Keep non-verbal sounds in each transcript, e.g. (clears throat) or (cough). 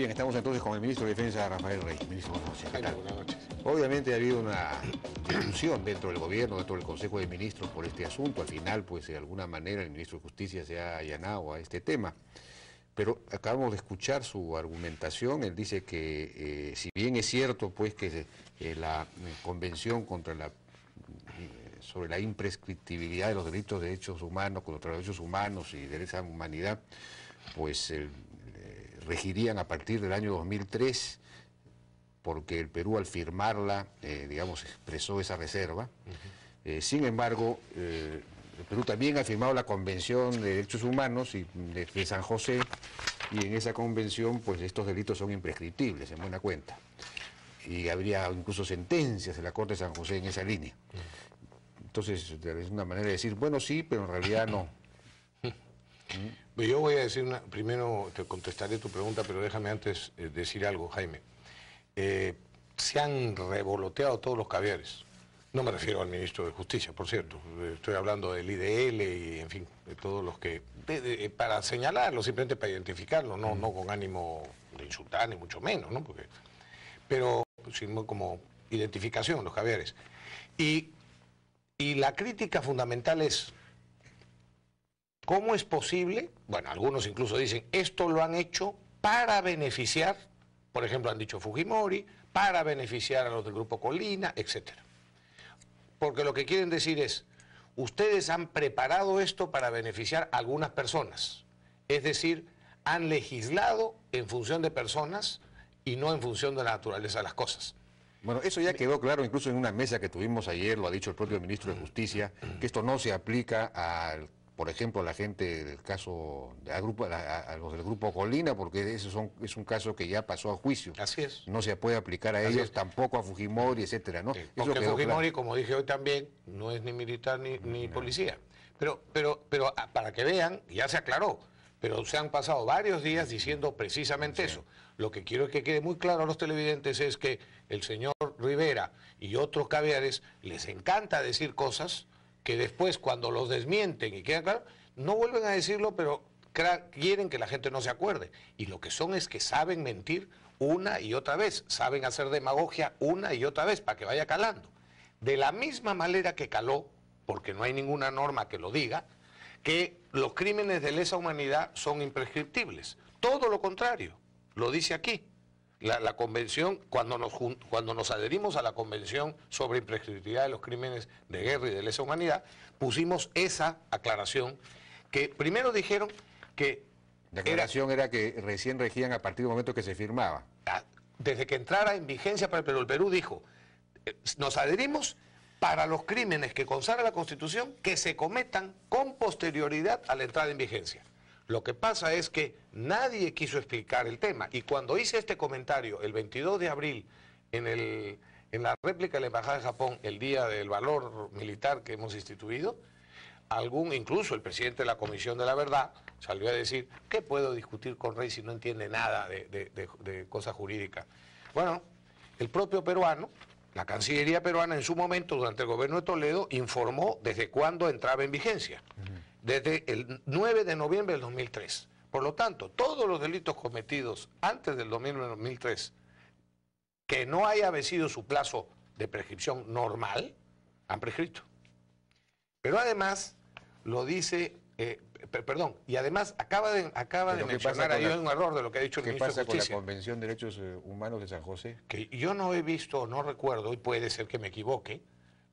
bien, estamos entonces con el ministro de Defensa, Rafael Rey. Ministro, buenas noches. Obviamente ha habido una (clears throat) discusión dentro del gobierno, dentro del Consejo de Ministros por este asunto. Al final, pues de alguna manera el ministro de Justicia se ha allanado a este tema. Pero acabamos de escuchar su argumentación. Él dice que eh, si bien es cierto pues que eh, la eh, Convención contra la sobre la imprescriptibilidad de los delitos de derechos humanos, contra los derechos humanos y derechos a la humanidad, pues regirían a partir del año 2003 porque el Perú al firmarla, eh, digamos, expresó esa reserva. Eh, sin embargo, eh, el Perú también ha firmado la Convención de Derechos Humanos y, de, San José, y en esa convención, pues estos delitos son imprescriptibles, en buena cuenta. Y habría incluso sentencias de la Corte de San José en esa línea. Entonces, es una manera de decir, bueno, sí, pero en realidad no. Pues yo voy a decir primero te contestaré tu pregunta, pero déjame antes eh, decir algo, Jaime. Eh, se han revoloteado todos los caviares. No me refiero al ministro de Justicia, por cierto. Estoy hablando del IDL y, en fin, de todos los que... Eh, para señalarlo, simplemente para identificarlo, no, no con ánimo de insultar, ni mucho menos, ¿no? pero sino como identificación, los caviares. Y, y la crítica fundamental es, ¿Cómo es posible? Bueno, algunos incluso dicen, esto lo han hecho para beneficiar, por ejemplo, han dicho Fujimori, para beneficiar a los del Grupo Colina, etc. Porque lo que quieren decir es, ustedes han preparado esto para beneficiar a algunas personas. Es decir, han legislado en función de personas y no en función de la naturaleza de las cosas. Bueno, eso ya quedó claro incluso en una mesa que tuvimos ayer, lo ha dicho el propio ministro de Justicia, que esto no se aplica al por ejemplo, la gente del caso, a, grupo, los del grupo Colina, porque ese son, es un caso que ya pasó a juicio. Así es. No se puede aplicar a ellos, tampoco a Fujimori, etcétera, ¿no? porque Fujimori, como dije hoy también, no es ni militar ni, policía. Pero, pero, pero ah, para que vean, ya se aclaró. Pero se han pasado varios días diciendo precisamente eso. Lo que quiero que quede muy claro a los televidentes es que el señor Rivera y otros caviares les encanta decir cosas que después cuando los desmienten y quedan claro, no vuelven a decirlo, pero quieren que la gente no se acuerde. Y lo que son es que saben mentir una y otra vez, saben hacer demagogia una y otra vez para que vaya calando. De la misma manera que caló, porque no hay ninguna norma que lo diga, que los crímenes de lesa humanidad son imprescriptibles. Todo lo contrario, lo dice aquí la, convención, cuando nos, cuando nos adherimos a la convención sobre imprescriptibilidad de los crímenes de guerra y de lesa humanidad, pusimos esa aclaración que primero dijeron que... La aclaración era, era que recién regían a partir del momento que se firmaba. Ah, desde que entrara en vigencia para el Perú, el Perú dijo, eh, nos adherimos para los crímenes que consagra la Constitución que se cometan con posterioridad a la entrada en vigencia. Lo que pasa es que nadie quiso explicar el tema. Y cuando hice este comentario el 22 de abril en, el, en la réplica de la Embajada de Japón, el día del valor militar que hemos instituido, algún, incluso el presidente de la Comisión de la Verdad, salió a decir, ¿qué puedo discutir con Rey si no entiende nada de, cosas jurídicas? Bueno, el propio peruano, la Cancillería peruana en su momento, durante el gobierno de Toledo, informó desde cuándo entraba en vigencia desde el 9 de noviembre del 2003. Por lo tanto, todos los delitos cometidos antes del 2003 que no haya vencido su plazo de prescripción normal, han prescrito. Pero además, lo dice, eh, perdón, y además acaba de, acaba de mencionar ahí un error de lo que ha dicho el ministro pasa con la Convención de Derechos eh, Humanos de San José? Que yo no he visto, no recuerdo, y puede ser que me equivoque,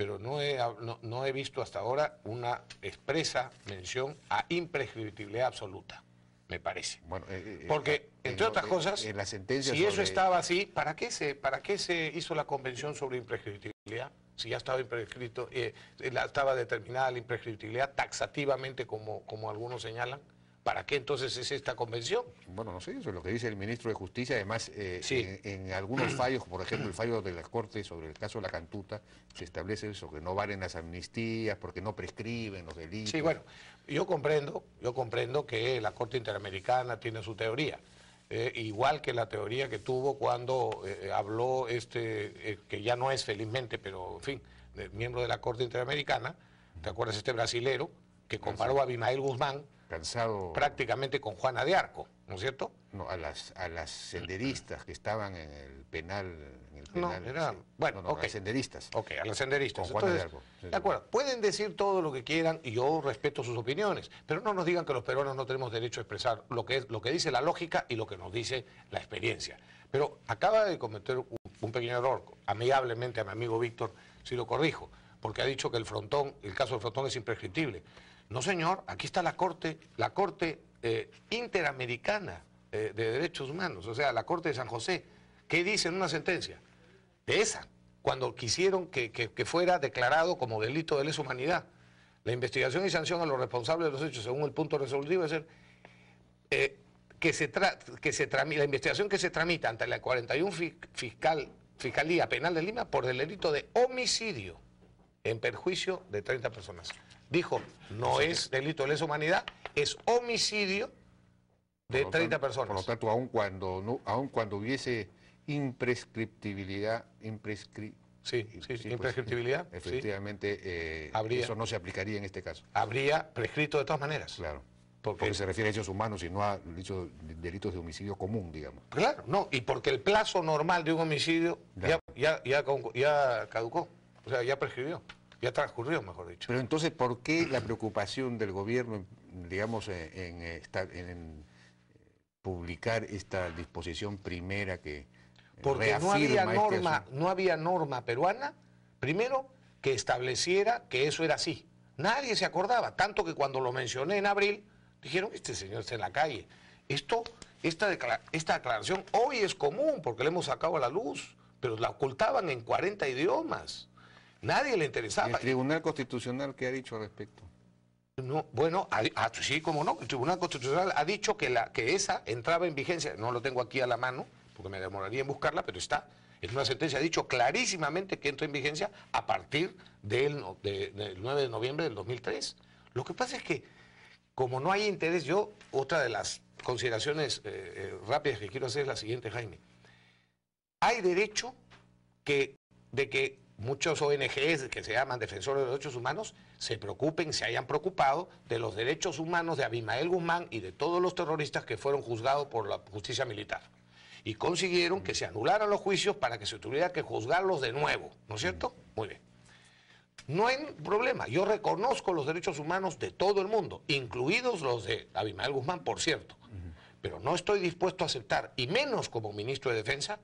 pero no he, no, he visto hasta ahora una expresa mención a imprescriptibilidad absoluta, me parece. Bueno, eh, eh, Porque, eh, entre otras cosas, la sentencia si eso estaba así, ¿para qué, se, ¿para qué se hizo la convención sobre imprescriptibilidad? Si ya estaba imprescrito, estaba determinada la imprescriptibilidad taxativamente, como, como algunos señalan. ¿para qué entonces es esta convención? Bueno, no sé, eso es lo que dice el ministro de Justicia. Además, eh, eh, en, algunos fallos, por ejemplo, el fallo de la Corte sobre el caso de la Cantuta, se establece eso, que no valen las amnistías porque no prescriben los delitos. Sí, bueno, yo comprendo, yo comprendo que la Corte Interamericana tiene su teoría. Eh, igual que la teoría que tuvo cuando habló este, que ya no es felizmente, pero en fin, miembro de la Corte Interamericana, ¿te acuerdas este brasilero que comparó a Abimael Guzmán cansado. Prácticamente con Juana de Arco, ¿no es cierto? No, a las, a las senderistas que estaban en el penal. bueno, no, a las senderistas. Ok, a las senderistas. Con Juana de Arco. De acuerdo, pueden decir todo lo que quieran y yo respeto sus opiniones, pero no nos digan que los peruanos no tenemos derecho a expresar lo que, es, lo que dice la lógica y lo que nos dice la experiencia. Pero acaba de cometer un, un pequeño error, amigablemente a mi amigo Víctor, si lo corrijo, porque ha dicho que el frontón, el caso del frontón es imprescriptible. No, señor, aquí está la Corte, la Corte eh, Interamericana eh, de Derechos Humanos, o sea, la Corte de San José. ¿Qué dice en una sentencia? De esa, cuando quisieron que, fuera declarado como delito de lesa humanidad. La investigación y sanción a los responsables de los hechos, según el punto resolutivo, es ser eh, que, se que se la investigación que se tramita ante la 41 fiscal, Fiscalía Penal de Lima por el delito de homicidio en perjuicio de 30 personas dijo, no es delito de lesa humanidad, es homicidio de 30 personas. Por lo tanto, aun cuando, no, cuando hubiese imprescriptibilidad, imprescriptibilidad, efectivamente, eh, habría, eso no se aplicaría en este caso. Habría prescrito de todas maneras. Claro. Porque, se refiere a hechos humanos y no a delitos, delitos de homicidio común, digamos. Claro, no, y porque el plazo normal de un homicidio ya, ya, ya, ya caducó, o sea, ya prescribió ya transcurrió, mejor dicho. Pero entonces, ¿por qué la preocupación del gobierno, digamos, eh, eh, en, publicar esta disposición primera que... Eh, porque no había, este norma, no había norma peruana, primero, que estableciera que eso era así. Nadie se acordaba, tanto que cuando lo mencioné en abril, dijeron, este señor está en la calle. Esto, esta, esta aclaración hoy es común porque la hemos sacado a la luz, pero la ocultaban en 40 idiomas. Nadie le interesaba. el Tribunal Constitucional qué ha dicho al respecto? No, bueno, sí, como no, el Tribunal Constitucional ha dicho que, la, que esa entraba en vigencia, no lo tengo aquí a la mano, porque me demoraría en buscarla, pero está, es una sentencia, ha dicho clarísimamente que entró en vigencia a partir del, de, del 9 de noviembre del 2003. Lo que pasa es que, como no hay interés, yo, otra de las consideraciones eh, eh, rápidas que quiero hacer es la siguiente, Jaime. Hay derecho que, de que muchos ONGs que se llaman defensores de los derechos humanos se preocupen, se hayan preocupado de los derechos humanos de Abimael Guzmán y de todos los terroristas que fueron juzgados por la justicia militar. Y consiguieron que se anularan los juicios para que se tuviera que juzgarlos de nuevo, ¿no es cierto? Mm. Muy bien. No hay problema, yo reconozco los derechos humanos de todo el mundo, incluidos los de Abimael Guzmán, por cierto. Pero no estoy dispuesto a aceptar, y menos como ministro de Defensa,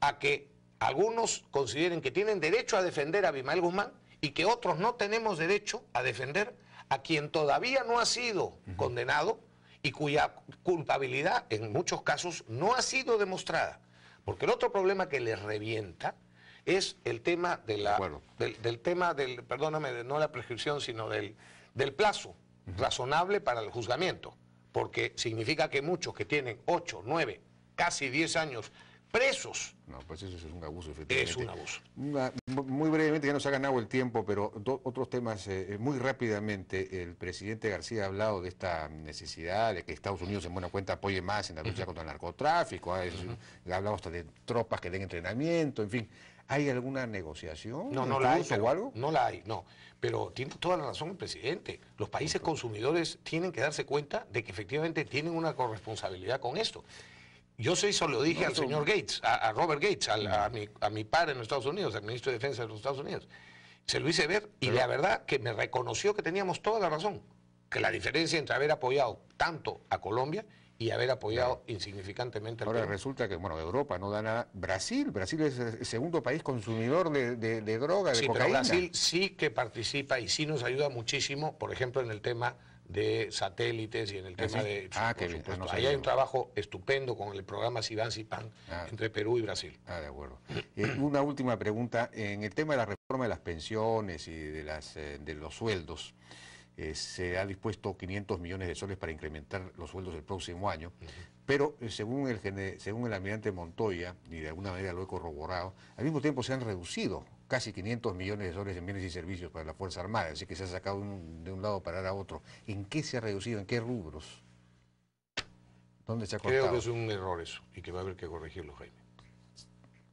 a que algunos consideren que tienen derecho a defender a Abimael Guzmán y que otros no tenemos derecho a defender a quien todavía no ha sido condenado y cuya culpabilidad en muchos casos no ha sido demostrada. Porque el otro problema que les revienta es el tema del, del, tema del, perdóname, de, no la prescripción, sino del, del plazo razonable para el juzgamiento. Porque significa que muchos que tienen 8, 9, casi 10 años presos. No, pues eso es un abuso, efectivamente. Es un abuso. muy brevemente, ya nos ha ganado el tiempo, pero otros temas eh, eh, muy rápidamente. El presidente García ha hablado de esta necesidad de que Estados Unidos, en buena cuenta, apoye más en la lucha contra el narcotráfico. Ah, ha, hablado hasta de tropas que den entrenamiento, en fin. ¿Hay alguna negociación? No, no la hay. o algo? No la hay, no. Pero tiene toda la razón el presidente. Los países consumidores tienen que darse cuenta de que efectivamente tienen una corresponsabilidad con esto. Yo se hizo, lo dije al señor Gates, a, Robert Gates, a, mi, padre en los Estados Unidos, al ministro de Defensa de los Estados Unidos. Se lo hice ver y la verdad que me reconoció que teníamos toda la razón, que la diferencia entre haber apoyado tanto a Colombia y haber apoyado insignificantemente al Ahora resulta que, bueno, Europa no da nada. Brasil, Brasil es el segundo país consumidor de, drogas, de droga, de sí, Pero Brasil sí que participa y sí nos ayuda muchísimo, por ejemplo, en el tema de satélites y en el ¿Ah, tema de... Ah, que ah, Ahí hay un trabajo estupendo con el programa Sivan Sipan ah. entre Perú y Brasil. Ah, de acuerdo. Eh, una última pregunta. En el tema de la reforma de las pensiones y de, las, eh, de los sueldos, eh, se ha dispuesto 500 millones de soles para incrementar los sueldos el próximo año, pero eh, según, el, según el almirante Montoya, y de alguna manera lo he corroborado, al mismo tiempo se han reducido casi 500 millones de soles en bienes y servicios para la Fuerza Armada, así que se ha sacado de un lado para dar a otro. ¿En qué se ha reducido? ¿En qué rubros? ¿Dónde se ha cortado? Creo que es un error eso y que va a haber que corregirlo, Jaime.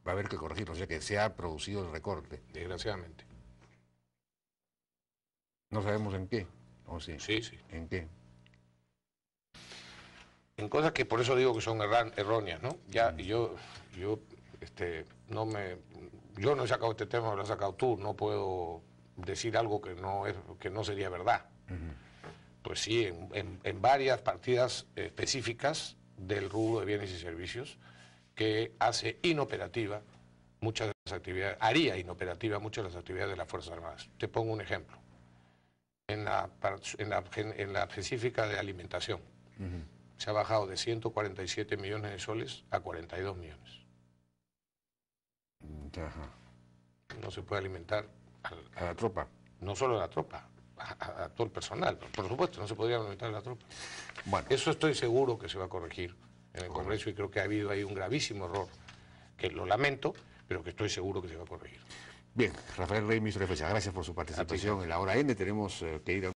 Va a haber que corregirlo, o sea que se ha producido el recorte. Desgraciadamente. No sabemos en qué. ¿O sí? Sí, sí. ¿En qué? En cosas que por eso digo que son erróneas, ¿no? Ya, yo, yo, este, no me, yo no he sacado este tema, lo has sacado tú, no puedo decir algo que no es, que no sería verdad. Pues sí, en, en, varias partidas específicas del rubro de bienes y servicios que hace inoperativa muchas de las actividades, haría inoperativa muchas de las actividades de las Fuerzas Armadas. Te pongo un ejemplo en la, en la, específica de alimentación. Se ha bajado de 147 millones de soles a 42 millones. No se puede alimentar a la tropa. No solo a la tropa, a, todo el personal. Por supuesto, no se podría alimentar a la tropa. Bueno. Eso estoy seguro que se va a corregir en el Congreso y creo que ha habido ahí un gravísimo error, que lo lamento, pero que estoy seguro que se va a corregir. Bien, Rafael Rey, ministro de fecha, gracias por su participación en la hora N. Tenemos eh, que ir a